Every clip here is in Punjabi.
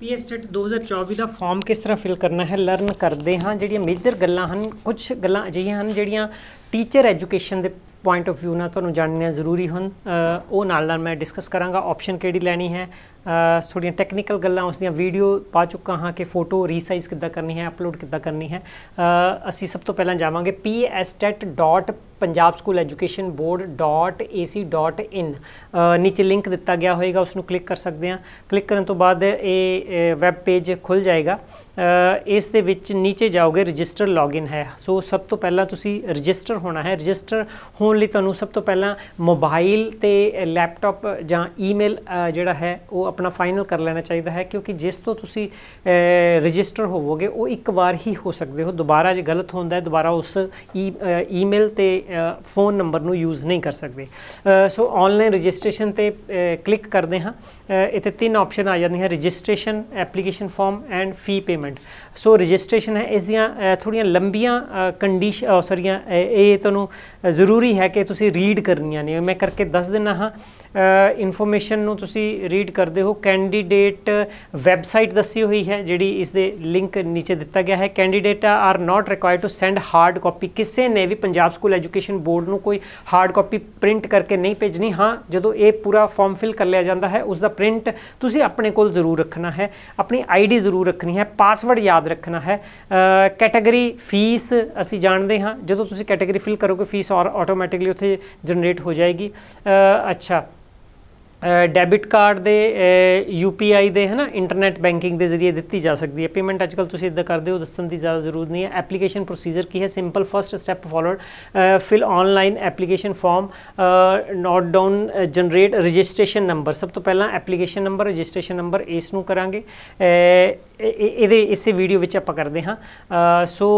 ਪੀਐਸ 2024 ਦਾ ਫਾਰਮ ਕਿਸ ਤਰ੍ਹਾਂ ਫਿਲ ਕਰਨਾ ਹੈ ਲਰਨ ਕਰਦੇ ਹਾਂ ਜਿਹੜੀਆਂ ਮੇਜਰ ਗੱਲਾਂ ਹਨ ਕੁਝ ਗੱਲਾਂ ਅਜਿਹੀਆਂ ਹਨ ਜਿਹੜੀਆਂ ਟੀਚਰ ਐਜੂਕੇਸ਼ਨ ਦੇ ਪੁਆਇੰਟ ਆਫ View ਨਾਲ ਤੁਹਾਨੂੰ ਜਾਣਨੇ ਜ਼ਰੂਰੀ ਹਨ ਉਹ ਨਾਲ ਨਾਲ ਮੈਂ ਡਿਸਕਸ ਕਰਾਂਗਾ ਆਪਸ਼ਨ ਕਿਹੜੀ ਲੈਣੀ ਹੈ ਥੋੜੀਆਂ ਟੈਕਨੀਕਲ ਗੱਲਾਂ ਉਸ ਦੀਆਂ ਵੀਡੀਓ ਪਾ ਚੁੱਕਾ ਹਾਂ ਕਿ ਫੋਟੋ ਰੀਸਾਈਜ਼ ਕਿੱਦਾਂ ਕਰਨੀ ਹੈ ਅਪਲੋਡ ਕਿੱਦਾਂ ਕਰਨੀ ਹੈ ਅਸੀਂ ਸਭ ਤੋਂ ਪਹਿਲਾਂ ਜਾਵਾਂਗੇ pstet. ਪੰਜਾਬ ਨੀਚੇ ਲਿੰਕ ਦਿੱਤਾ ਗਿਆ ਹੋਏਗਾ ਉਸ ਨੂੰ ਕਲਿੱਕ ਕਰ ਸਕਦੇ ਹਾਂ ਕਲਿੱਕ ਕਰਨ ਤੋਂ ਬਾਅਦ ਇਹ ਵੈਬ ਪੇਜ ਖੁੱਲ ਜਾਏਗਾ ਇਸ ਦੇ ਵਿੱਚ ਨੀਚੇ ਜਾਓਗੇ ਰਜਿਸਟਰ ਲੌਗਇਨ ਹੈ ਸੋ ਸਭ ਤੋਂ ਪਹਿਲਾਂ ਤੁਸੀਂ ਰਜਿਸਟਰ ਹੋਣਾ ਹੈ ਰਜਿਸਟਰ ਹੋਣ ਲਈ ਤੁਹਾਨੂੰ ਸਭ ਤੋਂ ਪਹਿਲਾਂ ਮੋਬਾਈਲ ਤੇ ਲੈਪਟਾਪ ਜਾਂ ਈਮੇਲ ਜਿਹੜਾ ਹੈ ਉਹ ਆਪਣਾ ਫਾਈਨਲ ਕਰ ਲੈਣਾ ਚਾਹੀਦਾ ਹੈ ਕਿਉਂਕਿ ਜਿਸ ਤੋਂ ਤੁਸੀਂ ਰਜਿਸਟਰ ਹੋਵੋਗੇ ਉਹ ਇੱਕ ਵਾਰ ਹੀ ਹੋ ਸਕਦੇ ਹੋ ਦੁਬਾਰਾ ਜੇ ਗਲਤ ਹੁੰਦਾ ਹੈ ਦੁਬਾਰਾ ਉਸ ਈਮੇਲ e-, ਤੇ ਫੋਨ ਨੰਬਰ ਨੂੰ ਯੂਜ਼ ਨਹੀਂ ਕਰ ਸਕਦੇ ਸੋ ਆਨਲਾਈਨ ਰਜਿਸਟ੍ਰੇਸ਼ਨ ਤੇ ਕਲਿੱਕ ਕਰਦੇ ਹਾਂ ਇੱਥੇ ਤਿੰਨ ਆਪਸ਼ਨ ਆ ਜਾਂਦੀਆਂ registration application form and fee payment requirement so registration ਹੈ ਇਸ ਦੀਆਂ ਥੋੜੀਆਂ ਲੰਬੀਆਂ ਕੰਡੀਸ਼ਨ ਸੌਰੀਆਂ ਇਹ ਤੁਹਾਨੂੰ ਜ਼ਰੂਰੀ ਹੈ ਕਿ ਤੁਸੀਂ ਰੀਡ ਕਰਨੀਆਂ ਨੇ ਮੈਂ ਕਰਕੇ ਦੱਸ ਦਿੰਨਾ ਹਾਂ ਇਨਫੋਰਮੇਸ਼ਨ ਨੂੰ ਤੁਸੀਂ ਰੀਡ ਕਰਦੇ ਹੋ ਕੈਂਡੀਡੇਟ ਵੈਬਸਾਈਟ ਦੱਸੀ ਹੋਈ ਹੈ ਜਿਹੜੀ ਇਸ ਦੇ ਲਿੰਕ ਨੀਚੇ ਦਿੱਤਾ ਗਿਆ ਹੈ candidate are not required to send hard copy ਕਿਸੇ ਨੇ ਵੀ ਪੰਜਾਬ ਸਕੂਲ ਐਜੂਕੇਸ਼ਨ ਬੋਰਡ ਨੂੰ ਕੋਈ ਹਾਰਡ ਕਾਪੀ ਪ੍ਰਿੰਟ ਕਰਕੇ ਨਹੀਂ ਭੇਜਣੀ ਹਾਂ ਜਦੋਂ ਇਹ ਪੂਰਾ ਫਾਰਮ ਫਿਲ ਕਰ ਲਿਆ ਜਾਂਦਾ ਹੈ ਉਸ ਦਾ ਪ੍ਰਿੰਟ ਤੁਸੀਂ ਆਪਣੇ ਕੋਲ ਜ਼ਰੂਰ ਰੱਖਣਾ ਹੈ ਆਪਣੀ ਆਈਡੀ ਜ਼ਰੂਰ ਰੱਖਣੀ ਹੈ ਪਾਸ पासवर्ड याद रखना है कैटेगरी फीस असी जानते हाँ जो तुम कैटेगरी फिल करोगे फीस और ऑटोमैटिकली उ जनरेट हो जाएगी आ, अच्छा डेबिट कार्ड दे यू पी आई दे है ना इंटरनेट बैंकिंग के जरिए दी जा सकती है पेमेंट अच्छक इदा करते हो दसन की ज़्यादा जरूरत नहीं है एप्लीकेशन प्रोसीजर की है simple first step followed fill online application form note down generate registration number सब तो पहला एप्लीकेशन नंबर रजिस्ट्रेशन नंबर इस करा ਇਹਦੇ ਇਸੇ ਵੀਡੀਓ ਵਿੱਚ ਆਪਾਂ ਕਰਦੇ ਹਾਂ ਸੋ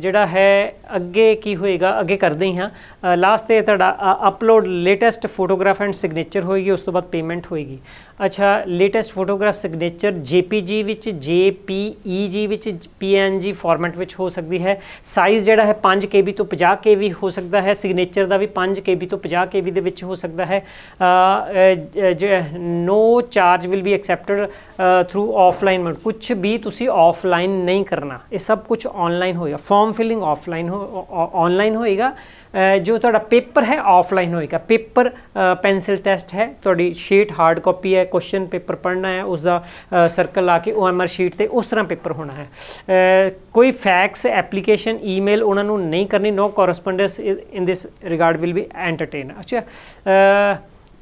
ਜਿਹੜਾ ਹੈ ਅੱਗੇ ਕੀ ਹੋਏਗਾ ਅੱਗੇ ਕਰਦੇ ਹਾਂ ਲਾਸਟ ਤੇ ਤੁਹਾਡਾ upload latest photograph and signature ਹੋਏਗੀ ਉਸ ਤੋਂ ਬਾਅਦ ਪੇਮੈਂਟ ਹੋਏਗੀ ਅੱਛਾ ਲੇਟੈਸਟ ਫੋਟੋਗ੍ਰਾਫ ਸਿਗਨੇਚਰ JPG ਵਿੱਚ JPEG ਵਿੱਚ PNG ਫਾਰਮੈਟ ਵਿੱਚ ਹੋ ਸਕਦੀ ਹੈ ਸਾਈਜ਼ ਜਿਹੜਾ ਹੈ 5 KB ਤੋਂ 50 KB ਹੋ ਸਕਦਾ ਹੈ ਸਿਗਨੇਚਰ ਦਾ ਵੀ 5 KB ਤੋਂ 50 KB ਦੇ ਵਿੱਚ ਹੋ ਸਕਦਾ ਹੈ no charge will be accepted through offline mode ਕੁਝ ਵੀ ਤੁਸੀਂ ਆਫਲਾਈਨ ਨਹੀਂ ਕਰਨਾ ਇਹ ਸਭ ਕੁਝ ਆਨਲਾਈਨ ਹੋਏਗਾ ਫਾਰਮ ਫਿਲਿੰਗ ਆਫਲਾਈਨ ਹੋ ਆਨਲਾਈਨ ਹੋਏਗਾ ਜੋ ਤੁਹਾਡਾ ਪੇਪਰ ਹੈ ਆਫਲਾਈਨ ਹੋਏਗਾ ਪੇਪਰ ਪੈਨਸਲ ਟੈਸਟ ਹੈ ਤੁਹਾਡੀ ਸ਼ੀਟ ਹਾਰਡ ਕਾਪੀ ਹੈ ਕੁਐਸਚਨ ਪੇਪਰ ਪੜਨਾ ਹੈ ਉਸ ਦਾ ਸਰਕਲ ਲਾ ਕੇ OMR ਸ਼ੀਟ ਤੇ ਉਸ ਤਰ੍ਹਾਂ ਪੇਪਰ ਹੋਣਾ ਹੈ ਕੋਈ ਫੈਕਸ ਐਪਲੀਕੇਸ਼ਨ ਈਮੇਲ ਉਹਨਾਂ ਨੂੰ ਨਹੀਂ ਕਰਨੀ no correspondence in this regard will be entertain ਅੱਛਾ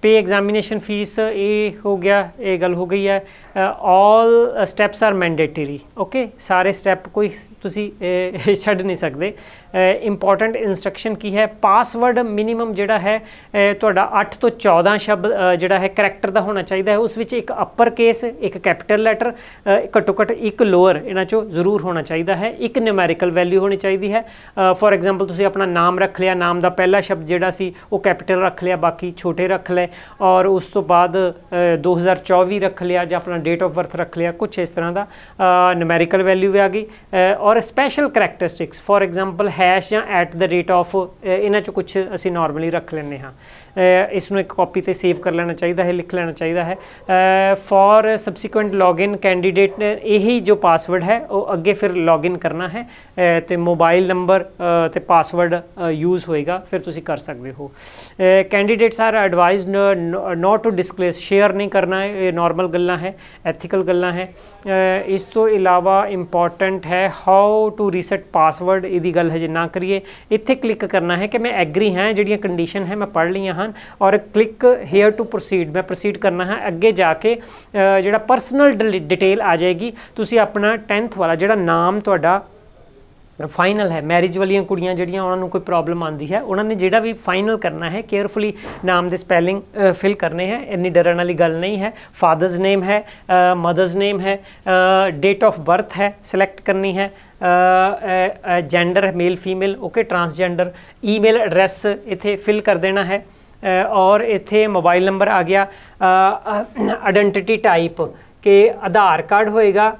ਪੇ ਐਗਜ਼ਾਮੀਨੇਸ਼ਨ ਫੀਸ ਇਹ ਹੋ ਗਿਆ ਇਹ ਗੱਲ ਹੋ ਗਈ ਹੈ all steps are mandatory okay ਸਾਰੇ ਸਟੈਪ ਕੋਈ ਤੁਸੀਂ ਛੱਡ ਨਹੀਂ ਸਕਦੇ ਇੰਪੋਰਟੈਂਟ ਇਨਸਟਰਕਸ਼ਨ ਕੀ ਹੈ ਪਾਸਵਰਡ ਮਿਨੀਮਮ ਜਿਹੜਾ ਹੈ ਤੁਹਾਡਾ 8 ਤੋਂ 14 ਸ਼ਬਦ ਜਿਹੜਾ ਹੈ ਕੈਰੈਕਟਰ ਦਾ ਹੋਣਾ ਚਾਹੀਦਾ ਹੈ ਉਸ ਵਿੱਚ ਇੱਕ ਅਪਰ ਕੇਸ ਇੱਕ ਕੈਪੀਟਲ ਲੈਟਰ ਘੱਟੋ ਘੱਟ ਇੱਕ ਲੋਅਰ ਇਹਨਾਂ ਚੋਂ ਜ਼ਰੂਰ ਹੋਣਾ ਚਾਹੀਦਾ ਹੈ ਇੱਕ ਨਿਊਮੈਰਿਕਲ ਵੈਲਿਊ ਹੋਣੀ ਚਾਹੀਦੀ ਹੈ ਫੋਰ ਐਗਜ਼ਾਮਪਲ ਤੁਸੀਂ ਆਪਣਾ ਨਾਮ ਰੱਖ ਲਿਆ ਨਾਮ ਦਾ ਪਹਿਲਾ ਸ਼ਬਦ ਜਿਹੜਾ ਸੀ ਉਹ ਕੈਪੀਟਲ ਰੱਖ ਲਿਆ ਬਾਕੀ ਛੋਟੇ ਰੱਖ ਲਏ ਔਰ ਉਸ ਤੋਂ ਬਾਅਦ 2024 ਰੱਖ ਲਿਆ ਜਾਂ ਆਪਣਾ ਡੇਟ ਆਫ ਬਰਥ ਰੱਖ ਲਿਆ ਕੁਝ ਇਸ ਤਰ੍ਹਾਂ ਦਾ ਨਿਊਮੈਰਿਕਲ ਵੈਲਿਊ ਆ ਗਈ ਔਰ special characteristics for example hash ਜਾਂ ਐਟ ਦਾ ਰੇਟ ਆਫ ਇਹਨਾਂ ਚ ਕੁਝ ਅਸੀਂ ਨਾਰਮਲੀ ਰੱਖ ਲੈਂਦੇ ਹਾਂ ਇਸ ਨੂੰ ਇੱਕ ਕਾਪੀ ਤੇ ਸੇਵ ਕਰ ਲੈਣਾ ਚਾਹੀਦਾ ਹੈ ਲਿਖ ਲੈਣਾ ਚਾਹੀਦਾ ਹੈ ਫॉर ਸਬਸੀਕੁਐਂਟ ਲੌਗਇਨ ਕੈਂਡੀਡੇਟ ਇਹੀ ਜੋ ਪਾਸਵਰਡ ਹੈ ਉਹ ਅੱਗੇ ਫਿਰ ਲੌਗਇਨ ਕਰਨਾ ਹੈ ਤੇ ਮੋਬਾਈਲ ਨੰਬਰ ਤੇ ਪਾਸਵਰਡ ਯੂਜ਼ ਹੋਏਗਾ ਫਿਰ ਤੁਸੀਂ ਕਰ ਸਕਦੇ ਹੋ candidates are advised not to disclose share ਨਹੀਂ ਕਰਨਾ ਹੈ ਇਹ ਨਾਰਮਲ ਗੱਲਾਂ ਹੈ ਐਥੀਕਲ ਗੱਲਾਂ ਹੈ ਇਸ ਤੋਂ ਇਲਾਵਾ ਇੰਪੋਰਟੈਂਟ ਹੈ ਹਾਊ ਟੂ ਰੀਸੈਟ ਪਾਸਵਰਡ ਇਹਦੀ ਗੱਲ ਹਜੇ ਨਾ ਕਰੀਏ ਇੱਥੇ ਕਲਿੱਕ ਕਰਨਾ ਹੈ ਕਿ ਮੈਂ ਐਗਰੀ ਹਾਂ ਜਿਹੜੀਆਂ ਕੰਡੀਸ਼ਨ ਹੈ ਮੈਂ ਪੜ੍ਹ ਲਈਆਂ ਹਨ ਔਰ ਕਲਿੱਕ ਹੇਅਰ ਟੂ ਪ੍ਰੋਸੀਡ ਮੈਂ ਪ੍ਰੋਸੀਡ ਕਰਨਾ ਹੈ ਅੱਗੇ ਜਾ ਕੇ ਜਿਹੜਾ ਪਰਸਨਲ ਡਿਟੇਲ ਆ ਜਾਏਗੀ ਤੁਸੀਂ ਆਪਣਾ 10th ਵਾਲਾ ਜਿਹੜਾ ਨਾਮ ਤੁਹਾਡਾ ਫਾਈਨਲ ਹੈ ਮੈਰਿਜ ਵਾਲੀਆਂ ਕੁੜੀਆਂ ਜਿਹੜੀਆਂ ਉਹਨਾਂ ਨੂੰ ਕੋਈ ਪ੍ਰੋਬਲਮ ਆਂਦੀ ਹੈ ਉਹਨਾਂ ਨੇ ਜਿਹੜਾ ਵੀ ਫਾਈਨਲ ਕਰਨਾ ਹੈ ਕੇਅਰਫੁਲੀ ਨਾਮ ਦੇ ਸਪੈਲਿੰਗ ਫਿਲ ਕਰਨੇ ਹੈ ਇੰਨੀ ਡਰਨ ਵਾਲੀ ਗੱਲ ਨਹੀਂ ਹੈ ਫਾਦਰਸ ਨੇਮ ਹੈ ਮਦਰਸ ਨੇਮ ਹੈ ਡੇਟ ਆਫ ਬਰਥ ਹੈ ਸਿਲੈਕਟ ਕਰਨੀ ਹੈ gender male female okay transgender email address ਇੱਥੇ ਫਿਲ ਕਰ ਦੇਣਾ ਹੈ ਔਰ ਇੱਥੇ ਮੋਬਾਈਲ ਨੰਬਰ ਆ ਗਿਆ ਆਇਡੈਂਟੀਟੀ ਟਾਈਪ ਕਿ ਆਧਾਰ ਕਾਰਡ ਹੋਏਗਾ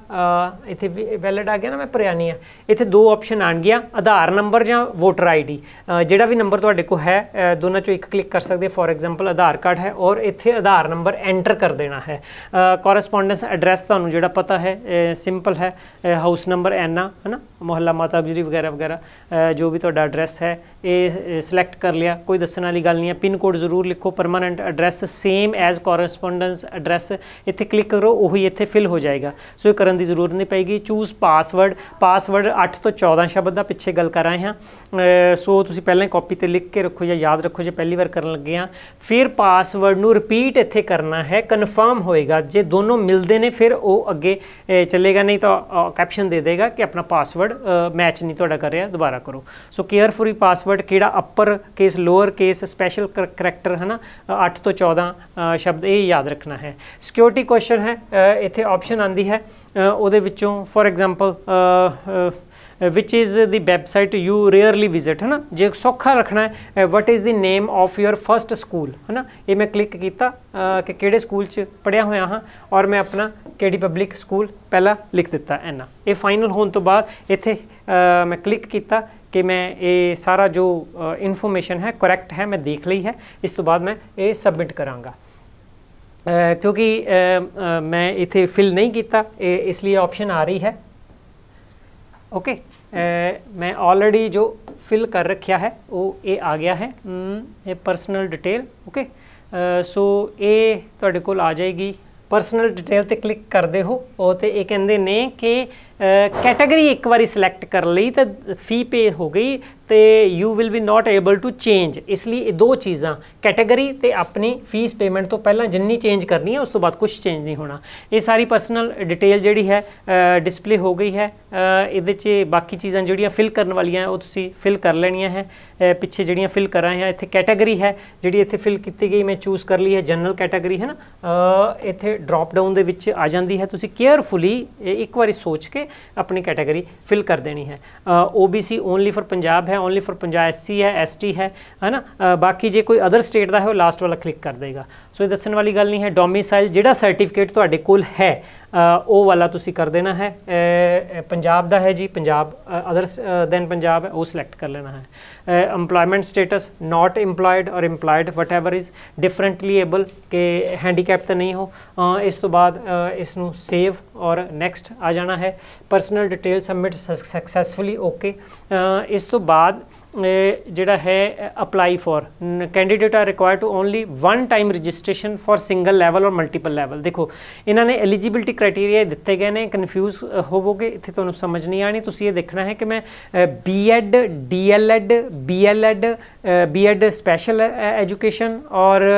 ਇੱਥੇ ਵੈਲਿਡ ਆ ਗਿਆ ਨਾ ਮੈਂ ਪ੍ਰਿਆਨੀ ਆ ਇੱਥੇ ਦੋ ਆਪਸ਼ਨ ਆਣ ਗਿਆ ਆਧਾਰ ਨੰਬਰ ਜਾਂ ਵੋਟਰ ਆਈਡੀ ਜਿਹੜਾ ਵੀ ਨੰਬਰ ਤੁਹਾਡੇ ਕੋਲ ਹੈ ਦੋਨਾਂ ਚੋਂ ਇੱਕ ਕਲਿੱਕ ਕਰ ਸਕਦੇ ਫੋਰ ਐਗਜ਼ਾਮਪਲ ਆਧਾਰ ਕਾਰਡ ਹੈ ਔਰ ਇੱਥੇ ਆਧਾਰ ਨੰਬਰ ਐਂਟਰ ਕਰ ਦੇਣਾ ਹੈ ਕੋਰਸਪੋਂਡੈਂਸ ਐਡਰੈਸ ਤੁਹਾਨੂੰ ਜਿਹੜਾ ਪਤਾ ਹੈ ਸਿੰਪਲ ਹੈ ਹਾਊਸ ਨੰਬਰ ਐਨਾ ਹਨਾ ਮੁਹੱਲਾ ਮਾਤਾ ਗੁਜਰੀ ਵਗੈਰਾ ਵਗੈਰਾ ਜੋ ਵੀ ਤੁਹਾਡਾ ਐਡਰੈਸ ਹੈ ਇਹ ਸਿਲੈਕਟ ਕਰ ਲਿਆ ਕੋਈ ਦੱਸਣ ਵਾਲੀ ਗੱਲ ਨਹੀਂ ਹੈ ਪਿਨ ਕੋਡ ਜ਼ਰੂਰ ਲਿਖੋ permanent address same as correspondence address ਇੱਥੇ ਕਲਿੱਕ ਕਰੋ ਉਹੀ ਇੱਥੇ ਫਿਲ ਹੋ ਜਾਏਗਾ ਸੋ ਇਹ ਕਰਨ ਦੀ ਜ਼ਰੂਰਤ ਨਹੀਂ ਪੈਗੀ ਚੂਜ਼ ਪਾਸਵਰਡ ਪਾਸਵਰਡ 8 ਤੋਂ 14 ਸ਼ਬਦ ਦਾ ਪਿੱਛੇ ਗੱਲ ਕਰ ਰਹੇ ਹਾਂ ਸੋ ਤੁਸੀਂ ਪਹਿਲਾਂ ਕਾਪੀ ਤੇ ਲਿਖ ਕੇ ਰੱਖੋ ਜਾਂ ਯਾਦ ਰੱਖੋ ਜੇ ਪਹਿਲੀ ਵਾਰ ਕਰਨ ਲੱਗੇ ਆ ਫਿਰ ਪਾਸਵਰਡ ਨੂੰ ਰਿਪੀਟ ਇੱਥੇ ਕਰਨਾ ਹੈ ਕਨਫਰਮ ਹੋਏਗਾ ਜੇ ਦੋਨੋਂ ਮਿਲਦੇ ਨੇ ਫਿਰ ਉਹ ਅੱਗੇ ਚੱਲੇਗਾ ਨਹੀਂ ਤਾਂ ਕੈਪਸ਼ਨ ਦੇ ਦੇਗਾ ਕਿ ਆਪਣਾ ਪਾਸਵਰਡ ਮੈਚ ਨਹੀਂ ਤੁਹਾਡਾ ਕਰ ਰਿਹਾ ਦੁਬਾਰਾ ਕਰੋ ਸੋ ਕੇਅਰਫੁਲੀ ਪਾਸਵਰਡ ਕਿਹੜਾ upper case lower case special character ਹਨਾ 8 ਤੋਂ 14 ਸ਼ਬਦ ਇਹ ਯਾਦ ਰੱਖਣਾ ਹੈ ਸਿਕਿਉਰਿਟੀ ਕੁਐਸਚਨ ਹੈ ਇੱਥੇ ਆਪਸ਼ਨ ਆਂਦੀ ਹੈ ਉਹਦੇ ਵਿੱਚੋਂ for example which is the website you rarely visit ਹੈ ਨਾ ਜੇ ਸੌਖਾ ਰੱਖਣਾ ਹੈ what is the name of your first school ਹੈ ਨਾ ਇਹ ਮੈਂ ਕਲਿੱਕ ਕੀਤਾ ਕਿ ਕਿਹੜੇ ਸਕੂਲ 'ਚ ਪੜਿਆ ਹੋਇਆ ਹਾਂ ਔਰ ਮੈਂ ਆਪਣਾ ਕਿਹੜੀ ਪਬਲਿਕ ਸਕੂਲ ਪਹਿਲਾ ਲਿਖ ਦਿੱਤਾ ਐਨਾ ਇਹ ਫਾਈਨਲ ਹੋਣ ਤੋਂ ਬਾਅਦ ਇੱਥੇ ਮੈਂ ਕਲਿੱਕ ਕੀਤਾ ਕਿ ਮੈਂ ਇਹ ਸਾਰਾ ਜੋ ਇਨਫੋਰਮੇਸ਼ਨ ਹੈ ਕਰੈਕਟ ਹੈ ਮੈਂ ਦੇਖ ਲਈ ਹੈ ਇਸ ਤੋਂ ਬਾਅਦ ਮੈਂ ਇਹ ਸਬਮਿਟ ਕਰਾਂਗਾ ਕਿਉਂਕਿ ਮੈਂ ਇੱਥੇ ਫਿਲ ਨਹੀਂ ਕੀਤਾ ਇਸ ਲਈ ਆਪਸ਼ਨ ਆ ਰਹੀ ਹੈ ਓਕੇ ਮੈਂ ਆਲਰੇਡੀ ਜੋ ਫਿਲ ਕਰ ਰੱਖਿਆ ਹੈ ਉਹ ਇਹ ਆ ਗਿਆ ਹੈ ਇਹ ਪਰਸਨਲ ਡਿਟੇਲ ਓਕੇ ਸੋ ਇਹ ਤੁਹਾਡੇ ਕੋਲ ਆ ਜਾਏਗੀ ਪਰਸਨਲ ਡਿਟੇਲ ਤੇ ਕਲਿੱਕ ਕਰਦੇ ਹੋ ਉਹ ਤੇ ਇਹ ਕਹਿੰਦੇ ਨੇ ਕਿ ਕੈਟਾਗਰੀ ਇੱਕ ਵਾਰੀ ਸਿਲੈਕਟ ਕਰ ਲਈ ਤਾਂ ਫੀ ਪੇ ਹੋ ਗਈ ਤੇ you will be not able to change ਇਸ ਲਈ ਇਹ ਦੋ ਚੀਜ਼ਾਂ ਕੈਟਾਗਰੀ ਤੇ ਆਪਣੀ ਫੀਸ ਪੇਮੈਂਟ ਤੋਂ ਪਹਿਲਾਂ ਜਿੰਨੀ ਚੇਂਜ ਕਰਨੀ ਹੈ ਉਸ ਤੋਂ ਬਾਅਦ ਕੁਝ ਚੇਂਜ ਨਹੀਂ ਹੋਣਾ ਇਹ ਸਾਰੀ ਪਰਸਨਲ ਡਿਟੇਲ ਜਿਹੜੀ ਹੈ ਡਿਸਪਲੇ ਹੋ ਗਈ ਹੈ ਇਹਦੇ 'ਚ ਬਾਕੀ ਚੀਜ਼ਾਂ ਜਿਹੜੀਆਂ ਫਿਲ ਕਰਨ ਵਾਲੀਆਂ ਉਹ ਤੁਸੀਂ ਫਿਲ ਕਰ ਲੈਣੀਆਂ ਹੈ ਪਿੱਛੇ ਜਿਹੜੀਆਂ ਫਿਲ ਕਰਾਂ ਹਾਂ ਇੱਥੇ ਕੈਟਾਗਰੀ ਹੈ ਜਿਹੜੀ ਇੱਥੇ ਫਿਲ ਕੀਤੀ ਗਈ ਮੈਂ ਚੂਜ਼ ਕਰ ਲਈ ਹੈ ਜਨਰਲ ਕੈਟਾਗਰੀ ਹੈ ਨਾ ਇੱਥੇ ਡ੍ਰੌਪ ਡਾਊਨ ਦੇ ਵਿੱਚ ਆ ਜਾਂਦੀ ਹੈ ਤੁਸੀਂ ਕੇਅਰਫੁਲੀ ਇੱਕ ਵਾਰੀ ਸੋਚ ਕੇ ਆਪਣੀ ਕੈਟਾਗਰੀ ਫਿਲ ਕਰ ਦੇਣੀ ਹੈ OBC ਓਨਲੀ ਫॉर ਪੰਜਾਬ ਹੈ ਓਨਲੀ ਫॉर ਪੰਜਾਬ SC ਹੈ ST ਹੈ ਹੈ ਨਾ ਬਾਕੀ ਜੇ ਕੋਈ ਅਦਰ ਸਟੇਟ ਦਾ ਹੈ ਉਹ ਲਾਸਟ ਵਾਲਾ ਕਲਿੱਕ ਕਰ ਦੇਗਾ ਸੋ ਇਹ ਦੱਸਣ ਵਾਲੀ ਗੱਲ ਨਹੀਂ ਹੈ ਡੋਮਿਸਾਈਲ ਜਿਹੜਾ ਸਰਟੀਫਿਕੇਟ ਤੁਹਾਡੇ ਕੋਲ ਹੈ ਉਹ ਵਾਲਾ ਤੁਸੀਂ ਕਰ ਦੇਣਾ ਹੈ ਪੰਜਾਬ ਦਾ ਹੈ ਜੀ ਪੰਜਾਬ ਅਦਰ ਦੈਨ ਪੰਜਾਬ ਉਹ ਸਿਲੈਕਟ ਕਰ ਲੈਣਾ ਹੈ employment status not employed or employed whatever is differently able ਕਿ ਹੈਂਡੀਕੈਪ ਤਾਂ ਨਹੀਂ ਹੋ ਇਸ ਤੋਂ ਬਾਅਦ ਇਸ ਨੂੰ ਸੇਵ ਔਰ ਨੈਕਸਟ ਆ ਜਾਣਾ ਹੈ personal detail submit successfully okay ਇਸ ਤੋਂ ਬਾਅਦ ਜਿਹੜਾ ਹੈ apply for candidate are required to only one time registration for single level or multiple level ਦੇਖੋ ਇਹਨਾਂ ਨੇ ਐਲੀਜੀਬਿਲਟੀ ਕ੍ਰਾਈਟੇਰੀਆ ਦਿੱਤੇ ਗਏ ਨੇ ਕਨਫਿਊਜ਼ ਹੋਵੋਗੇ ਇੱਥੇ ਤੁਹਾਨੂੰ ਸਮਝ ਨਹੀਂ ਆਣੀ ਤੁਸੀਂ ਇਹ ਦੇਖਣਾ ਹੈ ਕਿ ਮੈਂ BEd DElEd BElEd BEd special education ਔਰ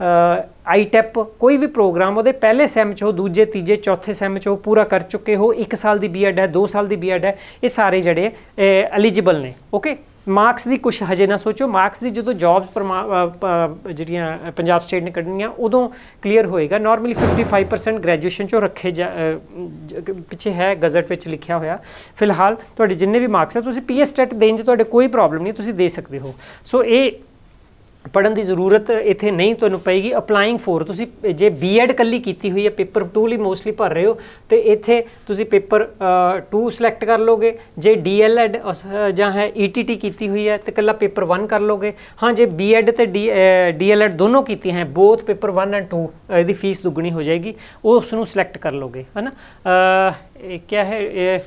ਆਈਟੈਪ e ਕੋਈ ਵੀ ਪ੍ਰੋਗਰਾਮ ਉਹਦੇ ਪਹਿਲੇ ਸੈਮ ਚ ਹੋ ਦੂਜੇ ਤੀਜੇ ਚੌਥੇ ਸੈਮ ਚ ਹੋ ਪੂਰਾ ਕਰ ਚੁੱਕੇ ਹੋ 1 ਸਾਲ ਦੀ ਬੀਐਡ ਹੈ 2 ਸਾਲ ਦੀ ਬੀਐਡ ਹੈ ਇਹ ਸਾਰੇ ਜਿਹੜੇ ਐਲੀਜੀਬਲ ਨੇ ਓਕੇ ਮਾਰਕਸ ਦੀ ਕੁਝ ਹਜੇ ਨਾ ਸੋਚੋ ਮਾਰਕਸ ਦੀ ਜਦੋਂ ਜੌਬਸ ਜਿਹੜੀਆਂ ਪੰਜਾਬ ਸਟੇਟ ਨੇ ਕੱਢਣੀਆਂ ਉਦੋਂ ਕਲੀਅਰ ਹੋਏਗਾ ਨਾਰਮਲੀ 55% ਗ੍ਰੈਜੂਏਸ਼ਨ ਚੋਂ ਰੱਖੇ ਪਿੱਛੇ ਹੈ ਗਜ਼ਟ ਵਿੱਚ ਲਿਖਿਆ ਹੋਇਆ ਫਿਲਹਾਲ ਤੁਹਾਡੇ ਜਿੰਨੇ ਵੀ ਮਾਰਕਸ ਹੈ ਤੁਸੀਂ ਪੀਐਸ ਸਟੈਟ ਦੇਣ 'ਚ ਤੁਹਾਡੇ ਕੋਈ ਪ੍ਰੋਬਲਮ ਨਹੀਂ ਤੁਸੀਂ ਦੇ ਸਕਦੇ ਹੋ ਸੋ ਇਹ ਪੜਨ ਦੀ ਜ਼ਰੂਰਤ ਇੱਥੇ ਨਹੀਂ ਤੁਹਾਨੂੰ ਪਏਗੀ ਅਪਲਾਈਂਗ ਫੋਰ ਤੁਸੀਂ ਜੇ ਬੀਐਡ ਕੱਲੀ ਕੀਤੀ ਹੋਈ ਹੈ ਪੇਪਰ 2 ਲਈ ਮੋਸਟਲੀ ਭਰ ਰਹੇ ਹੋ ਤੇ ਇੱਥੇ ਤੁਸੀਂ ਪੇਪਰ 2 ਸਿਲੈਕਟ ਕਰ ਲੋਗੇ ਜੇ ਡੀਐਲਐਡ ਜਾਂ ਹੈ ਈਟੀਟੀ e ਕੀਤੀ ਹੋਈ ਹੈ ਤੇ ਕੱਲਾ ਪੇਪਰ 1 ਕਰ ਲੋਗੇ ਹਾਂ ਜੇ ਬੀਐਡ ਤੇ ਡੀਐਲਐਡ ਦੋਨੋਂ ਕੀਤੀ ਹੈ ਬੋਥ ਪੇਪਰ 1 ਐਂਡ 2 ਇਹਦੀ ਫੀਸ ਦੁੱਗਣੀ ਹੋ ਜਾਏਗੀ ਉਹ ਉਸ ਨੂੰ ਸਿਲੈਕਟ ਕਰ ਲੋਗੇ ਹਨਾ ਇਹ ਕੀ ਹੈ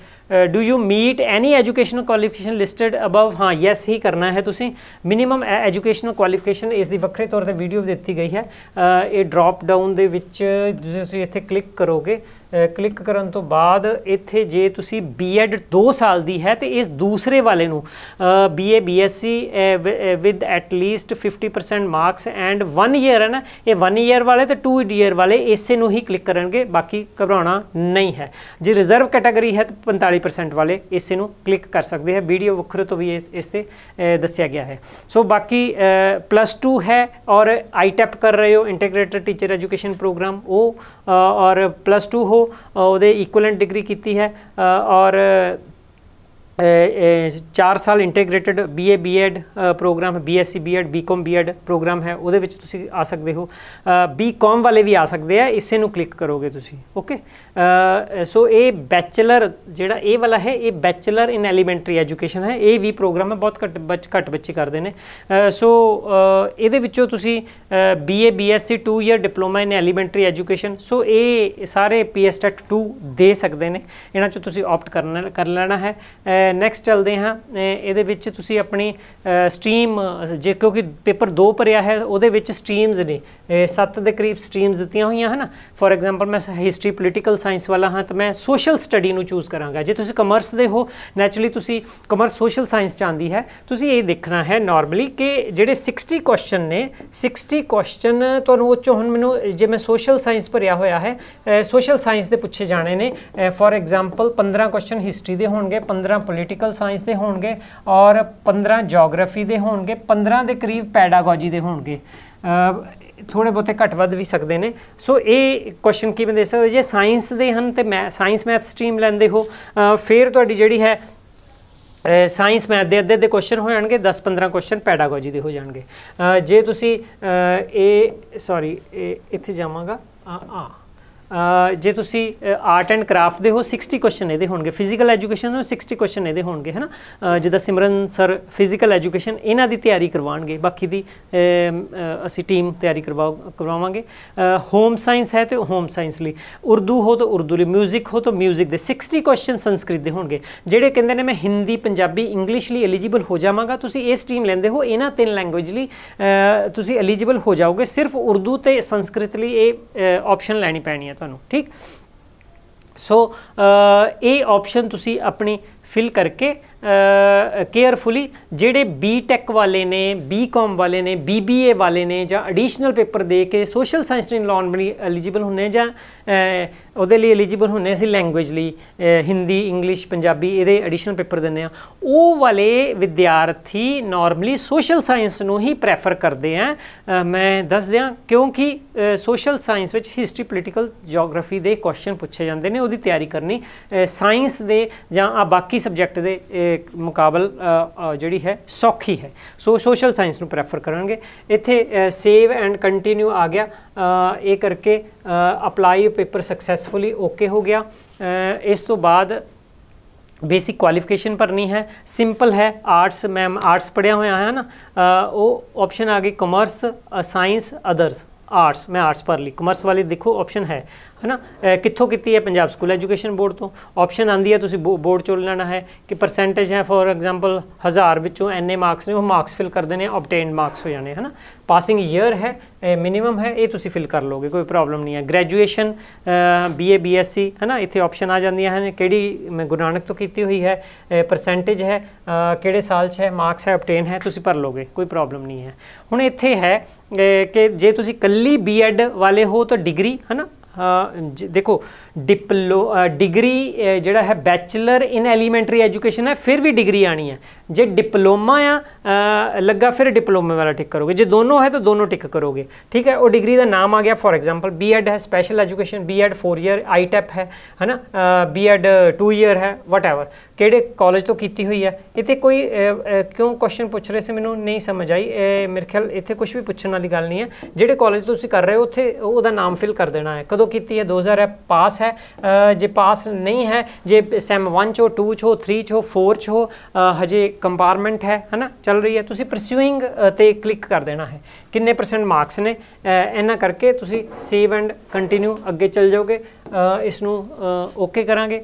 do you meet any educational qualification listed above ਹਾਂ ਯੈਸ ਹੀ ਕਰਨਾ ਹੈ ਤੁਸੀਂ ਮਿਨੀਮਮ ਐਜੂਕੇਸ਼ਨਲ ਕੁਆਲੀਫਿਕੇਸ਼ਨ ਇਸ ਦੀ ਵੱਖਰੇ ਤੌਰ ਤੇ ਵੀਡੀਓ ਦਿੱਤੀ ਗਈ ਹੈ ਇਹ ਡ੍ਰੌਪ ਡਾਊਨ ਦੇ ਵਿੱਚ ਤੁਸੀਂ ਇੱਥੇ ਕਲਿੱਕ ਕਰੋਗੇ ਕਲਿੱਕ ਕਰਨ ਤੋਂ ਬਾਅਦ ਇੱਥੇ ਜੇ ਤੁਸੀਂ ਬੀਐਡ 2 ਸਾਲ ਦੀ ਹੈ ਤੇ ਇਸ ਦੂਸਰੇ ਵਾਲੇ ਨੂੰ BA BSc with at least 50% marks and 1 year ਹੈ ਨਾ ਇਹ 1 ਇਅਰ ਵਾਲੇ ਤੇ 2 ਇਅਰ ਵਾਲੇ ਇਸੇ ਨੂੰ ਹੀ ਕਲਿੱਕ ਕਰਨਗੇ ਬਾਕੀ ਘਬਰਾਉਣਾ ਨਹੀਂ ਹੈ ਜੇ ਰਿਜ਼ਰਵ ਕੈਟਾਗਰੀ ਹੈ ਤਾਂ 45 40% ਵਾਲੇ ਇਸ ਨੂੰ ਕਲਿੱਕ ਕਰ ਸਕਦੇ ਹੈ ਵੀਡੀਓ ਵੱਖਰੇ ਤੋਂ ਵੀ ਇਸ ਤੇ ਦੱਸਿਆ ਗਿਆ ਹੈ ਸੋ ਬਾਕੀ ਪਲੱਸ 2 ਹੈ ਔਰ ਆਈਟੈਪ ਕਰ ਰਹੇ ਹੋ ਇੰਟੀਗ੍ਰੇਟਡ ਟੀਚਰ ਐਜੂਕੇਸ਼ਨ ਪ੍ਰੋਗਰਾਮ ਉਹ ਔਰ ਪਲੱਸ 2 ਹੋ ਉਹਦੇ ਇਕੁਇਵਲੈਂਟ ਡਿਗਰੀ ਕੀਤੀ ਹੈ ਔਰ 4 ਸਾਲ integrated BA BEd program BSc BEd BCom BEd program ਹੈ ਉਹਦੇ ਵਿੱਚ ਤੁਸੀਂ ਆ ਸਕਦੇ ਹੋ ਬੀਕਮ ਵਾਲੇ ਵੀ ਆ ਸਕਦੇ ਆ ਇਸੇ ਨੂੰ ਕਲਿੱਕ ਕਰੋਗੇ ਤੁਸੀਂ ਓਕੇ ਸੋ ਇਹ ਬੈਚਲਰ ਜਿਹੜਾ ਇਹ ਵਾਲਾ ਹੈ ਇਹ ਬੈਚਲਰ ਇਨ ਐਲੀਮੈਂਟਰੀ ਐਜੂਕੇਸ਼ਨ ਹੈ ਇਹ ਵੀ ਪ੍ਰੋਗਰਾਮ ਹੈ ਬਹੁਤ ਘੱਟ ਬੱਚ ਘੱਟ ਬੱਚੇ ਕਰਦੇ ਨੇ ਸੋ ਇਹਦੇ ਵਿੱਚੋਂ ਤੁਸੀਂ BA BSc 2 year diploma in elementary education so ਇਹ ਸਾਰੇ ਪੀਐਸਟੈਟ 2 ਦੇ ਸਕਦੇ ਨੇ ਇਹਨਾਂ ਚੋਂ ਤੁਸੀਂ ਆਪਟ ਕਰਨਾ ਕਰ ਲੈਣਾ ਹੈ ਨੈਕਸਟ ਚੱਲਦੇ ਹਾਂ ਇਹਦੇ ਵਿੱਚ ਤੁਸੀਂ ਆਪਣੀ ਸਟ੍ਰੀਮ ਜੇ ਕਿਉਂਕਿ ਪੇਪਰ 2 ਭਰਿਆ ਹੈ ਉਹਦੇ ਵਿੱਚ ਸਟ੍ਰੀਮਸ ਨੇ 7 ਦੇ ਕਰੀਬ ਸਟ੍ਰੀਮਸ ਦਿੱਤੀਆਂ ਹੋਈਆਂ ਹਨ ਫੋਰ ਐਗਜ਼ਾਮਪਲ ਮੈਂ ਹਿਸਟਰੀ ਪੋਲੀਟੀਕਲ ਸਾਇੰਸ ਵਾਲਾ ਹਾਂ ਤਾਂ ਮੈਂ ਸੋਸ਼ਲ ਸਟੱਡੀ ਨੂੰ ਚੂਜ਼ ਕਰਾਂਗਾ ਜੇ ਤੁਸੀਂ ਕਮਰਸ ਦੇ ਹੋ ਨੇਚਰਲੀ ਤੁਸੀਂ ਕਮਰਸ ਸੋਸ਼ਲ ਸਾਇੰਸ ਚਾਹੁੰਦੀ ਹੈ ਤੁਸੀਂ ਇਹ ਦੇਖਣਾ ਹੈ ਨਾਰਮਲੀ ਕਿ ਜਿਹੜੇ 60 ਕੁਐਸਚਨ ਨੇ 60 ਕੁਐਸਚਨ ਤੁਹਾਨੂੰ ਉਹ ਚੋਂ ਹੁਣ ਮੈਨੂੰ ਜੇ ਮੈਂ ਸੋਸ਼ਲ ਸਾਇੰਸ ਭਰਿਆ ਹੋਇਆ ਹੈ ਸੋਸ਼ਲ ਸਾਇੰਸ ਦੇ ਪੁੱਛੇ ਜਾਣੇ ਨੇ ਫੋਰ ਐਗਜ਼ਾਮਪਲ 15 ਕੁਐਸਚਨ ਹਿਸਟਰੀ ਦੇ ਹੋਣਗੇ 15 ਪੋਲੀਟੀਕਲ ਸਾਇੰਸ ਦੇ ਹੋਣਗੇ ਔਰ 15 ਜੀਓਗ੍ਰਾਫੀ ਦੇ ਹੋਣਗੇ 15 ਦੇ ਕਰੀਬ ਪੈਡਾਗੋਜੀ ਦੇ ਹੋਣਗੇ ਥੋੜੇ ਬਹੁਤੇ ਘੱਟ ਵੱਧ ਵੀ ਸਕਦੇ ਨੇ ਸੋ ਇਹ ਕੁਐਸਚਨ ਕਿਵੇਂ ਦੇ ਸਕਦੇ ਜੇ ਸਾਇੰਸ ਦੇ ਹਨ ਤੇ ਮੈਂ ਸਾਇੰਸ ਮੈਥ ਸਟਰੀਮ ਲੈਂਦੇ ਹੋ ਫਿਰ ਤੁਹਾਡੀ ਜਿਹੜੀ ਹੈ ਸਾਇੰਸ ਮੈਥ ਦੇ ਅੱਧੇ ਦੇ ਕੁਐਸਚਨ ਹੋ ਜਾਣਗੇ 10-15 ਕੁਐਸਚਨ ਪੈਡਾਗੋਜੀ ਦੇ ਹੋ ਜਾਣਗੇ ਜੇ ਤੁਸੀਂ ਇਹ ਸੌਰੀ ਇੱਥੇ ਜਾਵਾਂਗਾ ਆ ਆ ਜੇ ਤੁਸੀਂ ਆਰਟ ਐਂਡ ਕਰਾਫਟ ਦੇ ਹੋ 60 ਕੁਐਸਚਨ ਇਹਦੇ ਹੋਣਗੇ ਫਿਜ਼ੀਕਲ ਐਜੂਕੇਸ਼ਨ ਦੇ 60 ਕੁਐਸਚਨ ਇਹਦੇ ਹੋਣਗੇ ਹੈਨਾ ਜਿਦਾ ਸਿਮਰਨ ਸਰ ਫਿਜ਼ੀਕਲ ਐਜੂਕੇਸ਼ਨ ਇਹਨਾਂ ਦੀ ਤਿਆਰੀ ਕਰਵਾਣਗੇ ਬਾਕੀ ਦੀ ਅਸੀਂ ਟੀਮ ਤਿਆਰੀ ਕਰਵਾਵਾਂਗੇ ਹੋਮ ਸਾਇੰਸ ਹੈ ਤੇ ਹੋਮ ਸਾਇੰਸ ਲਈ ਉਰਦੂ ਹੋ ਤਾਂ ਉਰਦੂ ਲਈ 뮤직 ਹੋ ਤਾਂ 뮤직 ਦੇ 60 ਕੁਐਸਚਨ ਸੰਸਕ੍ਰਿਤ ਦੇ ਹੋਣਗੇ ਜਿਹੜੇ ਕਹਿੰਦੇ ਨੇ ਮੈਂ ਹਿੰਦੀ ਪੰਜਾਬੀ ਇੰਗਲਿਸ਼ ਲਈ ਐਲੀਜੀਬਲ ਹੋ ਜਾਵਾਂਗਾ ਤੁਸੀਂ ਇਹ ਟੀਮ ਲੈਂਦੇ ਹੋ ਇਹਨਾਂ ਤਿੰਨ ਲੈਂਗੁਏਜ ਲਈ ਤੁਸੀਂ ਐਲੀਜੀਬਲ ਹੋ ਜਾਓਗੇ ਸਿਰਫ ਉਰਦੂ ਤੇ ਸੰਸਕ੍ਰਿਤ ਲਈ ਇਹ ਆਪਸ਼ਨ ਲੈਣੀ ਪੈਣੀ ਹੈ ਤੁਹਾਨੂੰ ਠੀਕ ਸੋ ਇਹ ਆਪਸ਼ਨ ਤੁਸੀਂ ਆਪਣੀ ਫਿਲ ਕਰਕੇ ਕੇਅਰਫੁਲੀ ਜਿਹੜੇ ਬੀ ਟੈਕ ਵਾਲੇ ਨੇ ਬੀ ਕਾਮ ਵਾਲੇ ਨੇ ਬੀਬੀਏ ਵਾਲੇ ਨੇ ਜਾਂ ਐਡੀਸ਼ਨਲ ਪੇਪਰ ਦੇ ਕੇ ਸੋਸ਼ਲ ਸਾਇੰਸ ਇਨ ਲਾਉਣ ਲਈ ਐਲੀਜੀਬਲ ਹੁੰਨੇ ਜਾਂ ਉਹਦੇ ਲਈ ਐਲੀਜੀਬਲ ਹੁੰਨੇ ਅਸੀਂ ਲੈਂਗੁਏਜ ਲਈ ਹਿੰਦੀ ਇੰਗਲਿਸ਼ ਪੰਜਾਬੀ ਇਹਦੇ ਐਡੀਸ਼ਨਲ ਪੇਪਰ ਦਿੰਨੇ ਆ ਉਹ ਵਾਲੇ ਵਿਦਿਆਰਥੀ ਨਾਰਮਲੀ ਸੋਸ਼ਲ ਸਾਇੰਸ ਨੂੰ ਹੀ ਪ੍ਰੈਫਰ ਕਰਦੇ ਆ ਮੈਂ ਦੱਸ ਦਿਆਂ ਕਿਉਂਕਿ ਸੋਸ਼ਲ ਸਾਇੰਸ ਵਿੱਚ ਹਿਸਟਰੀ ਪੋਲੀਟੀਕਲ ਜੀਓਗ੍ਰਾਫੀ ਦੇ ਕੁਐਸਚਨ ਪੁੱਛੇ ਜਾਂਦੇ ਨੇ ਉਹਦੀ ਤਿਆਰੀ ਕਰਨੀ ਸਾਇੰਸ ਦੇ ਜਾਂ ਆ ਬਾਕੀ ਸਬਜੈਕਟ ਦੇ ਮੁਕਾਬਲ ਜਿਹੜੀ ਹੈ ਸੌਖੀ ਹੈ ਸੋ ਸੋਸ਼ਲ ਸਾਇੰਸ ਨੂੰ ਪ੍ਰੈਫਰ ਕਰਨਗੇ ਇੱਥੇ ਸੇਵ ਐਂਡ ਕੰਟੀਨਿਊ ਆ ਗਿਆ ਇਹ ਕਰਕੇ अप्लाई पेपर सक्सैसफुली ओके हो गया uh, इस तो बाद बेसिक क्वालिफिकेशन भरनी है सिंपल है आर्ट्स मैम आर्ट्स पढ़िया हुआ है ना वो ऑप्शन आ गई कॉमर्स साइंस अदरस आर्ट्स मैं आर्ट्स भर ली कॉमर्स वाली देखो ऑप्शन है ਨਾ ਕਿੱਥੋਂ ਕੀਤੀ ਹੈ ਪੰਜਾਬ ਸਕੂਲ ਐਜੂਕੇਸ਼ਨ ਬੋਰਡ ਤੋਂ ਆਪਸ਼ਨ ਆਂਦੀ ਹੈ ਤੁਸੀਂ ਬੋਰਡ ਚੋਂ ਲੈਣਾ ਹੈ ਕਿ ਪਰਸੈਂਟੇਜ ਹੈ ਫੋਰ ਐਗਜ਼ਾਮਪਲ 1000 ਵਿੱਚੋਂ ਐਨੇ ਮਾਰਕਸ ਨੇ ਉਹ ਮਾਰਕਸ ਫਿਲ ਕਰਦੇ ਨੇ ਆਬਟੇਨਡ ਮਾਰਕਸ ਹੋ ਜਾਣੇ ਨਾ ਪਾਸਿੰਗ ਈਅਰ ਹੈ ਮਿਨੀਮਮ ਹੈ ਇਹ ਤੁਸੀਂ ਫਿਲ ਕਰ ਲੋਗੇ ਕੋਈ ਪ੍ਰੋਬਲਮ ਨਹੀਂ ਹੈ ਗ੍ਰੈਜੂਏਸ਼ਨ ਬੀਏ ਬੀਐਸਸੀ ਨਾ ਇੱਥੇ ਆਪਸ਼ਨ ਆ ਜਾਂਦੀਆਂ ਹਨ ਕਿਹੜੀ ਮੈਂ ਗੁਰਨਾਨਕ ਤੋਂ ਕੀਤੀ ਹੋਈ ਹੈ ਪਰਸੈਂਟੇਜ ਹੈ ਕਿਹੜੇ ਸਾਲ 'ਚ ਹੈ ਮਾਰਕਸ ਹੈ ਆਬਟੇਨ ਹੈ ਤੁਸੀਂ ਭਰ ਲੋਗੇ ਕੋਈ ਪ੍ਰੋਬਲਮ ਨਹੀਂ ਹੈ ਹੁਣ ਇੱਥੇ ਹੈ ਕਿ ਜੇ ਤੁਸੀਂ ਕੱਲੀ ਬੀਐਡ ਵਾਲੇ ਹੋ ਤਾਂ ਡਿਗਰੀ ਨਾ ਦੇਖੋ ਡਿਪਲੋ ਡਿਗਰੀ ਜਿਹੜਾ ਹੈ ਬੈਚਲਰ ਇਨ ਐਲੀਮੈਂਟਰੀ ਐਜੂਕੇਸ਼ਨ ਹੈ ਫਿਰ ਵੀ ਡਿਗਰੀ ਆਣੀ ਹੈ ਜੇ ਡਿਪਲੋਮਾ ਆ ਲੱਗਾ ਫਿਰ ਡਿਪਲੋਮੇ ਵਾਲਾ ਟਿਕ ਕਰੋਗੇ ਜੇ ਦੋਨੋਂ ਹੈ ਤਾਂ ਦੋਨੋਂ ਟਿਕ ਕਰੋਗੇ ਠੀਕ ਹੈ ਉਹ ਡਿਗਰੀ ਦਾ ਨਾਮ ਆ ਗਿਆ ਫੋਰ ਐਗਜ਼ਾਮਪਲ बी एड है special education BEd four year ITEP ਹੈ ਹੈਨਾ ਬੀ ਐਡ 2 ਇਅਰ ਹੈ ਵਟ ਐਵਰ ਕਿਹੜੇ ਕਾਲਜ ਤੋਂ ਕੀਤੀ ਹੋਈ ਹੈ ਇੱਥੇ ਕੋਈ ਕਿਉਂ ਕੁਐਸਚਨ ਪੁੱਛ ਰਹੇ ਸੀ ਮੈਨੂੰ ਨਹੀਂ ਸਮਝ ਆਈ ਮੇਰੇ ਖਿਆਲ ਇੱਥੇ ਕੁਝ ਵੀ ਪੁੱਛਣ ਵਾਲੀ ਗੱਲ ਨਹੀਂ ਹੈ ਜਿਹੜੇ ਕਾਲਜ ਤੋਂ ਤੁਸੀਂ ਕਰ ਰਹੇ ਹੋ ਉੱਥੇ ਉਹਦਾ ਨਾਮ ਫਿਲ ਕਰ ਦੇਣਾ ਹੈ ਕਦੋਂ ਕੀਤੀ ਹੈ 2000 ਹੈ ਪਾਸ ਹੈ ਜੇ ਪਾਸ ਨਹੀਂ ਹੈ ਜੇ ਸੈਮ 1 ਚੋ 2 ਚੋ 3 ਚੋ 4 ਚੋ ਹਜੇ ਕੰਪਾਰਟਮੈਂਟ ਹੈ ਹੈਨਾ ਚੱਲ ਰਹੀ ਹੈ ਤੁਸੀਂ ਪਰਸੂਇੰਗ ਤੇ ਕਲਿੱਕ ਕਰ ਦੇਣਾ ਹੈ ਕਿੰਨੇ ਪਰਸੈਂਟ ਮਾਰਕਸ ਨੇ ਇਹਨਾਂ ਕਰਕੇ ਤੁਸੀਂ ਸੇਵ ਐਂਡ ਕੰਟੀਨਿਊ ਅੱਗੇ ਚੱਲ ਜਾਓਗੇ ਇਸ ਨੂੰ ਓਕੇ ਕਰਾਂਗੇ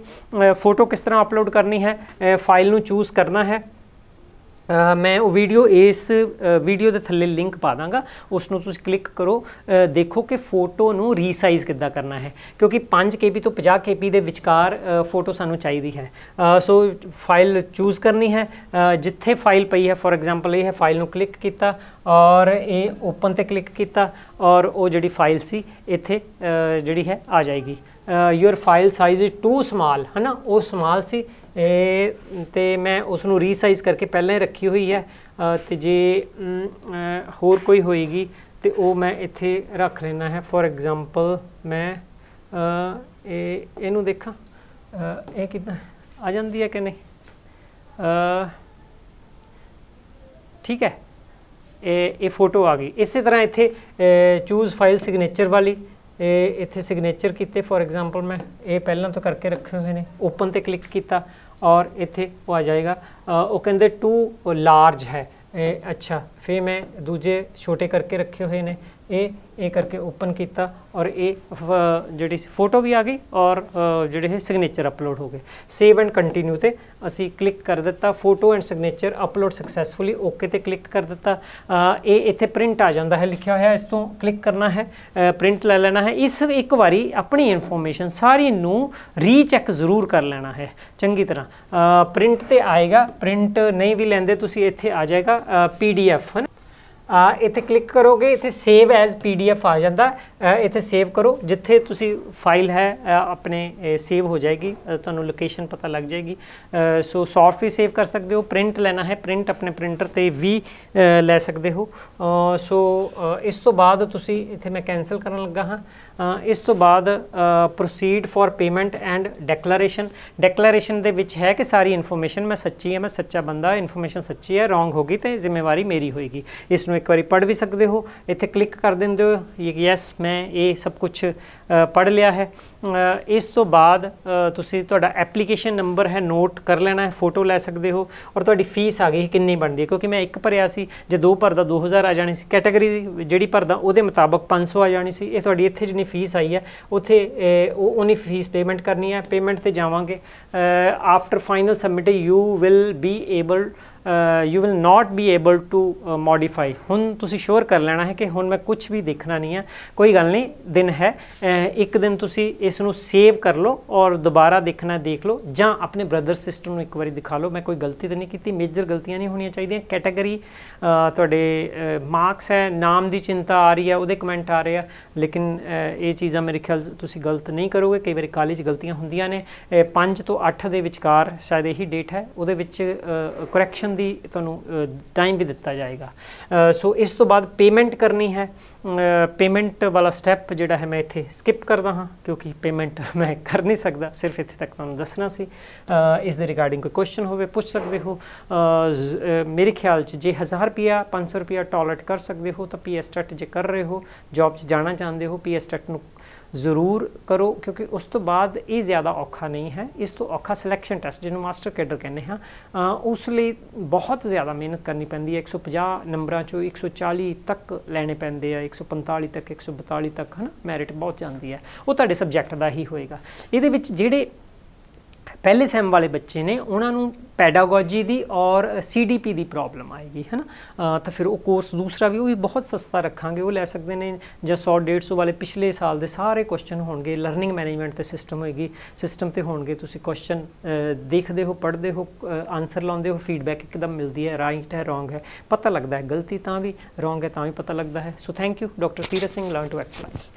ਫੋਟੋ ਕਿਸ ਤਰ੍ਹਾਂ ਅਪਲੋਡ ਕਰਨੀ ਹੈ ਫਾਈਲ ਨੂੰ ਚੂਜ਼ ਕਰਨਾ ਹੈ ਮੈਂ ਉਹ ਵੀਡੀਓ ਇਸ ਵੀਡੀਓ ਦੇ ਥੱਲੇ ਲਿੰਕ ਪਾ ਦਾਂਗਾ ਉਸ ਨੂੰ ਤੁਸੀਂ ਕਲਿੱਕ ਕਰੋ ਦੇਖੋ ਕਿ ਫੋਟੋ ਨੂੰ ਰੀਸਾਈਜ਼ ਕਿੱਦਾਂ ਕਰਨਾ ਹੈ ਕਿਉਂਕਿ 5 KB ਤੋਂ 50 KB ਦੇ ਵਿਚਕਾਰ ਫੋਟੋ ਸਾਨੂੰ ਚਾਹੀਦੀ ਹੈ ਸੋ ਫਾਈਲ ਚੂਜ਼ ਕਰਨੀ ਹੈ ਜਿੱਥੇ ਫਾਈਲ ਪਈ ਹੈ ਫੋਰ ਐਗਜ਼ਾਮਪਲ ਇਹ ਹੈ ਫਾਈਲ ਨੂੰ ਕਲਿੱਕ ਕੀਤਾ ਔਰ ਇਹ ਓਪਨ ਤੇ ਕਲਿੱਕ ਕੀਤਾ ਔਰ ਉਹ ਜਿਹੜੀ ਫਾਈਲ ਸੀ ਇੱਥੇ ਜਿਹੜੀ ਹੈ ਆ ਜਾਏਗੀ your file size is too small ਹੈ ਨਾ ਉਹ ਸਮਾਲ ਸੀ ਇਹ ਤੇ ਮੈਂ ਉਸ ਨੂੰ ਰੀਸਾਈਜ਼ ਕਰਕੇ ਪਹਿਲਾਂ ਹੀ ਰੱਖੀ ਹੋਈ ਹੈ ਤੇ ਜੇ ਹੋਰ ਕੋਈ ਹੋਏਗੀ ਤੇ ਉਹ ਮੈਂ ਇੱਥੇ ਰੱਖ ਲੈਣਾ ਹੈ ਫੋਰ ਐਗਜ਼ਾਮਪਲ ਮੈਂ ਇਹ ਇਹਨੂੰ ਦੇਖਾਂ ਇਹ ਕਿਦਾਂ ਆ ਜਾਂਦੀ ਹੈ ਕਿ ਨਹੀਂ ਠੀਕ ਹੈ ਇਹ ਇਹ ਫੋਟੋ ਆ ਗਈ ਇਸੇ ਤਰ੍ਹਾਂ ਇੱਥੇ ਚੂਜ਼ ਫਾਈਲ ਸਿਗਨੇਚਰ ਵਾਲੀ ਇਹ ਇੱਥੇ ਸਿਗਨੇਚਰ ਕੀਤੇ ਫੋਰ ਐਗਜ਼ਾਮਪਲ ਮੈਂ ਇਹ ਪਹਿਲਾਂ ਤੋਂ ਕਰਕੇ ਰੱਖੇ ਹੋਏ ਨੇ ਓਪਨ ਤੇ ਕਲਿੱਕ ਕੀਤਾ ਔਰ ਇੱਥੇ ਉਹ ਆ ਜਾਏਗਾ ਉਹ ਕਹਿੰਦੇ ਟੂ ਲਾਰਜ ਹੈ ਅੱਛਾ ਫੇ ਮੈਂ ਦੂਜੇ ਛੋਟੇ ਕਰਕੇ ਰੱਖੇ ਹੋਏ ਨੇ ਇਹ ਇਹ ਕਰਕੇ ਓਪਨ ਕੀਤਾ ਔਰ ਇਹ ਜਿਹੜੀ ਫੋਟੋ ਵੀ ਆ ਗਈ ਔਰ ਜਿਹੜੇ ਇਹ ਸਿਗਨੇਚਰ ਅਪਲੋਡ ਹੋ ਗਏ ਸੇਵ ਐਂਡ ਕੰਟੀਨਿਊ ਤੇ ਅਸੀਂ ਕਲਿੱਕ ਕਰ ਦਿੱਤਾ photo and signature upload successfully okay ਤੇ ਕਲਿੱਕ ਕਰ ਦਿੱਤਾ ਇਹ ਇੱਥੇ ਪ੍ਰਿੰਟ ਆ ਜਾਂਦਾ ਹੈ ਲਿਖਿਆ ਹੋਇਆ ਇਸ ਤੋਂ ਕਲਿੱਕ ਕਰਨਾ ਹੈ ਪ੍ਰਿੰਟ ਲੈ ਲੈਣਾ ਹੈ ਇਸ ਇੱਕ ਵਾਰੀ ਆਪਣੀ ਇਨਫੋਰਮੇਸ਼ਨ ਸਾਰੀ ਨੂੰ ਰੀਚੈਕ ਜ਼ਰੂਰ ਕਰ ਲੈਣਾ ਹੈ ਚੰਗੀ ਤਰ੍ਹਾਂ ਪ੍ਰਿੰਟ ਤੇ ਆਏਗਾ ਪ੍ਰਿੰਟ ਨਹੀਂ ਵੀ ਲੈਂਦੇ ਤੁਸੀਂ ਇੱਥੇ ਆ ਜਾਏਗਾ ਪੀਡੀਐਫ ਇੱਥੇ ਕਲਿੱਕ ਕਰੋਗੇ ਇੱਥੇ ਸੇਵ ਐਜ਼ ਪੀਡੀਐਫ ਆ ਜਾਂਦਾ ਇੱਥੇ ਸੇਵ ਕਰੋ ਜਿੱਥੇ ਤੁਸੀਂ ਫਾਈਲ ਹੈ ਆਪਣੇ ਸੇਵ ਹੋ ਜਾਏਗੀ ਤੁਹਾਨੂੰ ਲੋਕੇਸ਼ਨ ਪਤਾ ਲੱਗ ਜਾਏਗੀ ਸੋ ਸੌਫਟ ਵੀ ਸੇਵ ਕਰ ਸਕਦੇ ਹੋ ਪ੍ਰਿੰਟ ਲੈਣਾ ਹੈ ਪ੍ਰਿੰਟ ਆਪਣੇ ਪ੍ਰਿੰਟਰ ਤੇ ਵੀ ਲੈ ਸਕਦੇ ਹੋ ਸੋ ਇਸ ਤੋਂ ਬਾਅਦ ਤੁਸੀਂ ਇੱਥੇ ਮੈਂ ਕੈਨਸਲ ਕਰਨ ਲੱਗਾ ਹਾਂ ਇਸ ਤੋਂ ਬਾਅਦ proceed for payment and declaration declaration ਦੇ ਵਿੱਚ ਹੈ ਕਿ ਸਾਰੀ ਇਨਫੋਰਮੇਸ਼ਨ ਮੈਂ ਸੱਚੀ ਹੈ ਮੈਂ ਸੱਚਾ ਬੰਦਾ ਇਨਫੋਰਮੇਸ਼ਨ ਸੱਚੀ ਹੈ ਰੋਂਗ ਹੋ ਗਈ ਤੇ ਜ਼ਿੰਮੇਵਾਰੀ ਮੇਰੀ ਹੋਏਗੀ ਇਸ ਨੂੰ ਇੱਕ ਵਾਰੀ ਪੜ੍ਹ ਵੀ ਸਕਦੇ ਹੋ ਇੱਥੇ ਕਲਿੱਕ ਕਰ ਦਿੰਦੇ ਹੋ ਯੈਸ ਮੈਂ ਇਹ ਸਭ ਕੁਝ ਪੜ੍ਹ ਲਿਆ ਹੈ ਇਸ ਤੋਂ ਬਾਅਦ ਤੁਸੀਂ ਤੁਹਾਡਾ ਐਪਲੀਕੇਸ਼ਨ ਨੰਬਰ ਹੈ ਨੋਟ ਕਰ ਲੈਣਾ ਹੈ ਫੋਟੋ ਲੈ ਸਕਦੇ ਹੋ ਔਰ ਤੁਹਾਡੀ ਫੀਸ ਆ ਗਈ ਕਿੰਨੀ ਬਣਦੀ ਹੈ ਕਿਉਂਕਿ ਮੈਂ ਇੱਕ ਭਰਿਆ ਸੀ ਜੇ ਦੋ ਭਰਦਾ 2000 ਆ ਜਾਣੀ ਸੀ ਕੈਟਾਗਰੀ ਜਿਹੜੀ ਭਰਦਾ ਉਹਦੇ ਮੁਤਾਬਕ 500 ਆ ਜਾਣੀ ਸੀ ਇਹ ਤੁਹਾਡੀ ਇੱਥੇ ਜਿੰਨੀ ਫੀਸ ਆਈ ਹੈ ਉੱਥੇ ਉਹ ਉਹਨੀ ਫੀਸ ਪੇਮੈਂਟ ਕਰਨੀ ਹੈ ਪੇਮੈਂਟ ਤੇ ਜਾਵਾਂਗੇ after final submit you will be able you will not be able to modify ਹੁਣ ਤੁਸੀਂ ਸ਼ੋਰ ਕਰ ਲੈਣਾ ਹੈ ਕਿ ਹੁਣ ਮੈਂ ਕੁਝ ਵੀ ਦੇਖਣਾ ਨਹੀਂ ਹੈ ਕੋਈ ਗੱਲ ਨਹੀਂ ਦਿਨ ਹੈ ਇੱਕ ਦਿਨ ਤੁਸੀਂ ਇਸ ਨੂੰ ਸੇਵ ਕਰ ਲਓ ਔਰ ਦੁਬਾਰਾ ਦੇਖਣਾ ਦੇਖ ਲਓ ਜਾਂ ਆਪਣੇ ਬ੍ਰਦਰ ਸਿਸਟਰ ਨੂੰ ਇੱਕ ਵਾਰੀ ਦਿਖਾ ਲਓ ਮੈਂ ਕੋਈ ਗਲਤੀ ਤਾਂ ਨਹੀਂ ਕੀਤੀ ਮੇਜਰ ਗਲਤੀਆਂ ਨਹੀਂ ਹੋਣੀਆਂ ਚਾਹੀਦੀਆਂ ਕੈਟਾਗਰੀ ਤੁਹਾਡੇ ਮਾਰਕਸ ਹੈ ਨਾਮ ਦੀ ਚਿੰਤਾ ਆ ਰਹੀ ਹੈ ਉਹਦੇ ਕਮੈਂਟ ਆ ਰਹੇ ਆ ਲੇਕਿਨ ਇਹ ਚੀਜ਼ਾਂ ਮੇਰੇ ਖਿਆਲ ਤੁਸੀਂ ਗਲਤ ਨਹੀਂ ਕਰੋਗੇ ਕਈ ਵਾਰੀ ਕਾਲਜ ਗਲਤੀਆਂ ਹੁੰਦੀਆਂ ਨੇ 5 ਤੋਂ 8 ਦੇ ਵਿਚਕਾਰ ਸ਼ਾਇਦ ਇਹੀ ਡੇਟ ਹੈ ਉਹਦੇ ਵਿੱਚ ਕਰੈਕਸ਼ਨ ਸੋਲੂਸ਼ਨ ਦੀ ਤੁਹਾਨੂੰ ਟਾਈਮ ਵੀ ਦਿੱਤਾ ਜਾਏਗਾ ਸੋ ਇਸ ਤੋਂ ਬਾਅਦ ਪੇਮੈਂਟ ਕਰਨੀ ਹੈ ਪੇਮੈਂਟ ਵਾਲਾ ਸਟੈਪ ਜਿਹੜਾ ਹੈ ਮੈਂ ਇੱਥੇ ਸਕਿਪ ਕਰਦਾ ਹਾਂ ਕਿਉਂਕਿ ਪੇਮੈਂਟ ਮੈਂ ਕਰ ਨਹੀਂ ਸਕਦਾ ਸਿਰਫ ਇੱਥੇ ਤੱਕ ਤੁਹਾਨੂੰ ਦੱਸਣਾ ਸੀ ਇਸ ਦੇ ਰਿਗਾਰਡਿੰਗ ਕੋਈ ਕੁਐਸਚਨ ਹੋਵੇ ਪੁੱਛ ਸਕਦੇ ਹੋ ਮੇਰੇ ਖਿਆਲ 'ਚ ਜੇ 1000 ਰੁਪਿਆ 500 ਰੁਪਿਆ ਟਾਲਟ ਕਰ ਸਕਦੇ ਹੋ ਤਾਂ ਪੀਐਸ ਟੈਟ ਜੇ ਕਰ ਰਹੇ ਹੋ ਜੌਬ 'ਚ ਜਾਣਾ ਚਾਹੁੰਦੇ ਹੋ ਪੀਐਸ ਨੂੰ ਜ਼ਰੂਰ ਕਰੋ ਕਿਉਂਕਿ ਉਸ ਤੋਂ ਬਾਅਦ ਇਹ ਜ਼ਿਆਦਾ ਔਖਾ ਨਹੀਂ ਹੈ ਇਸ ਤੋਂ ਔਖਾ ਸਿਲੈਕਸ਼ਨ ਟੈਸਟ ਜਿਹਨੂੰ ਮਾਸਟਰ ਕੈਡਰ ਕਹਿੰਦੇ ਹਾਂ ਉਸ ਲਈ ਬਹੁਤ ਜ਼ਿਆਦਾ ਮਿਹਨਤ ਕਰਨੀ ਪੈਂਦੀ ਹੈ 150 ਨੰਬਰਾਂ ਚੋਂ 140 ਤੱਕ ਲੈਣੇ ਪੈਂਦੇ ਆ 145 ਤੱਕ 142 ਤੱਕ ਹਨ ਮੈਰਿਟ ਬਹੁਤ ਜਾਂਦੀ ਹੈ ਉਹ ਤੁਹਾਡੇ ਸਬਜੈਕਟ ਦਾ ਹੀ ਹੋਏਗਾ ਇਹਦੇ ਵਿੱਚ ਜਿਹੜੇ ਪਹਿਲੇ ਸੈਮ ਵਾਲੇ ਬੱਚੇ ਨੇ ਉਹਨਾਂ ਨੂੰ ਪੈਡਾਗੋਜੀ ਦੀ ਔਰ ਸੀਡੀਪੀ ਦੀ ਪ੍ਰੋਬਲਮ ਆਏਗੀ ਹੈਨਾ ਤਾਂ ਫਿਰ ਉਹ ਕੋਰਸ ਦੂਸਰਾ ਵੀ ਉਹ ਵੀ ਬਹੁਤ ਸਸਤਾ ਰੱਖਾਂਗੇ ਉਹ ਲੈ ਸਕਦੇ ਨੇ ਜਾਂ 100 150 ਵਾਲੇ ਪਿਛਲੇ ਸਾਲ ਦੇ ਸਾਰੇ ਕੁਐਸਚਨ ਹੋਣਗੇ ਲਰਨਿੰਗ ਮੈਨੇਜਮੈਂਟ ਤੇ ਸਿਸਟਮ ਹੋਏਗੀ ਸਿਸਟਮ ਤੇ ਹੋਣਗੇ ਤੁਸੀਂ ਕੁਐਸਚਨ ਦੇਖਦੇ ਹੋ ਪੜ੍ਹਦੇ ਹੋ ਆਨਸਰ ਲਾਉਂਦੇ ਹੋ ਫੀਡਬੈਕ ਇੱਕਦਮ ਮਿਲਦੀ ਹੈ ਰਾਈਟ ਹੈ ਰੋਂਗ ਹੈ ਪਤਾ ਲੱਗਦਾ ਹੈ ਗਲਤੀ ਤਾਂ ਵੀ ਰੋਂਗ ਹੈ ਤਾਂ ਵੀ ਪਤਾ ਲੱਗਦਾ ਹੈ so thank you doctor Seerat Singh learn to excellence